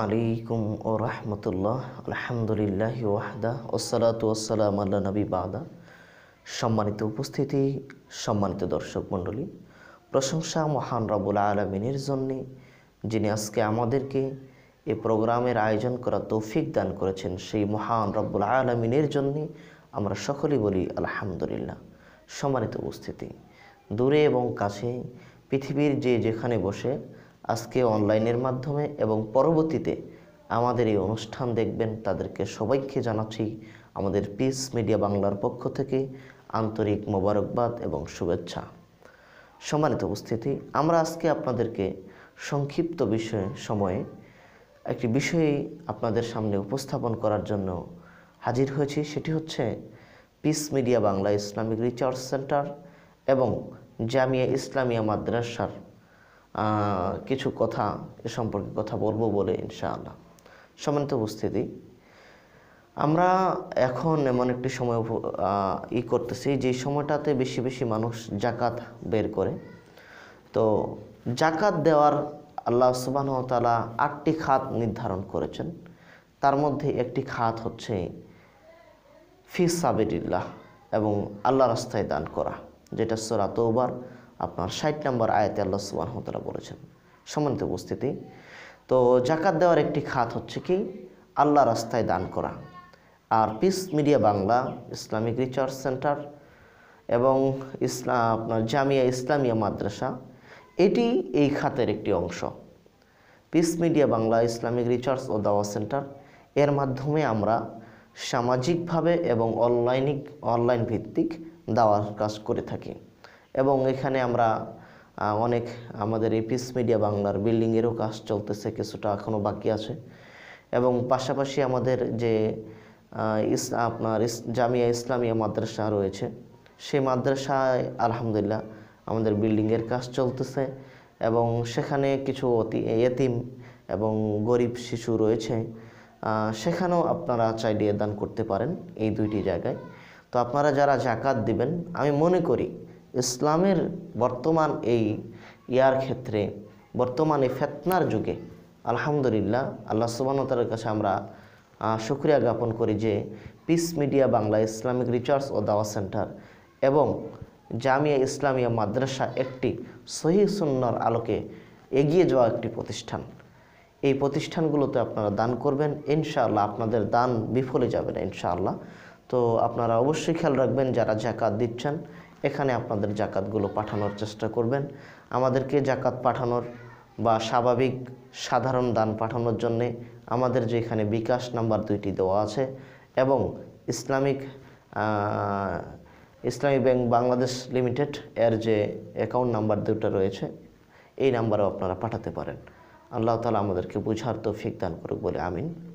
আলাইকুম ও রহমতুল্লাহ আলহামদুলিল্লাহ ওয়াহদা ওসালাত ওসালাম আল্লাহ নবী বাদা সম্মানিত উপস্থিতি সম্মানিত দর্শক মণ্ডলী প্রশংসা মহান রবুল আলমিনের জন্যে যিনি আজকে আমাদেরকে এ প্রোগ্রামের আয়োজন করা তৌফিক দান করেছেন সেই মহান রব্বুল আলমিনের জন্যে আমরা সকলেই বলি আলহামদুলিল্লাহ সম্মানিত উপস্থিতি দূরে এবং কাছে পৃথিবীর যে যেখানে বসে আজকে অনলাইনের মাধ্যমে এবং পরবর্তীতে আমাদের এই অনুষ্ঠান দেখবেন তাদেরকে সবাইকে জানাচ্ছি আমাদের পিস মিডিয়া বাংলার পক্ষ থেকে আন্তরিক মোবারকবাদ এবং শুভেচ্ছা সম্মানিত উপস্থিতি আমরা আজকে আপনাদেরকে সংক্ষিপ্ত বিষয়ে সময়ে একটি বিষয়ে আপনাদের সামনে উপস্থাপন করার জন্য হাজির হয়েছি সেটি হচ্ছে peace media Bangla Islamic research centre এবং জামিয়া ইসলামিয়া মাদ্রাসার কিছু কথা এ সম্পর্কে কথা বলবো বলে ইনশাআল্লাহ সমান্ত উপস্থিতি আমরা এখন এমন একটি সময় ই করতেছি যে সময়টাতে বেশি বেশি মানুষ জাকাত বের করে তো জাকাত দেওয়ার আল্লাহ সুবাহতালা আটটি খাত নির্ধারণ করেছেন তার মধ্যে একটি খাত হচ্ছে ফি সাবিরিল্লাহ এবং আল্লাহ রাস্তায় দান করা যেটা সোরা তৌবার আপনার ষাট নম্বর আয়তে আল্লাহ সুবাহতলা বলেছেন সমন্বিত উপস্থিতি তো জাকাত দেওয়ার একটি খাত হচ্ছে কি আল্লাহ রাস্তায় দান করা আর peace media Bangla Islamic research centre এবং ইসলাম আপনার জামিয়া ইসলামিয়া মাদ্রাসা এটি এই খাতের একটি অংশ peace media Bangla Islamic research ও দাওয়া সেন্টার এর মাধ্যমে আমরা সামাজিকভাবে এবং অনলাইনিক অনলাইন ভিত্তিক দাওয়ার কাজ করে থাকি এবং এখানে আমরা অনেক আমাদের এই পিস মিডিয়া বাংলার বিল্ডিংয়েরও কাজ চলতেছে কিছুটা এখনও বাকি আছে এবং পাশাপাশি আমাদের যে ইস আপনার জামিয়া ইসলামিয়া মাদ্রাসা রয়েছে সেই মাদ্রাসায় আলহামদুলিল্লাহ আমাদের বিল্ডিংয়ের কাজ চলতেছে এবং সেখানে কিছু অতি এতিম এবং গরিব শিশু রয়েছে সেখানেও আপনারা দিয়ে দান করতে পারেন এই দুইটি জায়গায় তো আপনারা যারা জাকাত দিবেন আমি মনে করি ইসলামের বর্তমান এই ইয়ার ক্ষেত্রে বর্তমানে ফেতনার যুগে আলহামদুলিল্লাহ আল্লাহ সুবাহতার কাছে আমরা সুক্রিয়া জ্ঞাপন করি যে peace media Bangla Islamic research ও দাওয়া সেন্টার এবং জামিয়া ইসলামিয়া মাদ্রাসা একটি সহি সুন্নর আলোকে এগিয়ে যাওয়া একটি প্রতিষ্ঠান এই প্রতিষ্ঠানগুলোতে আপনারা দান করবেন ইনশাআল্লাহ আপনাদের দান বিফলে যাবে না ইনশাআল্লাহ তো আপনারা অবশ্যই খেয়াল রাখবেন যারা জাকাত দিচ্ছেন এখানে আপনাদের জাকাতগুলো পাঠানোর চেষ্টা করবেন আমাদেরকে জাকাত পাঠানোর বা স্বাভাবিক সাধারণ দান পাঠানোর জন্যে আমাদের যে এখানে বিকাশ নাম্বার দুইটি দেওয়া আছে এবং ইসলামিক ইসলামী ব্যাংক বাংলাদেশ লিমিটেড এর যে অ্যাকাউন্ট নাম্বার দুটো রয়েছে এই নাম্বারও আপনারা পাঠাতে পারেন আল্লাহ তালা আমাদেরকে বুঝার তো ফিক দান করুক বলে আমিন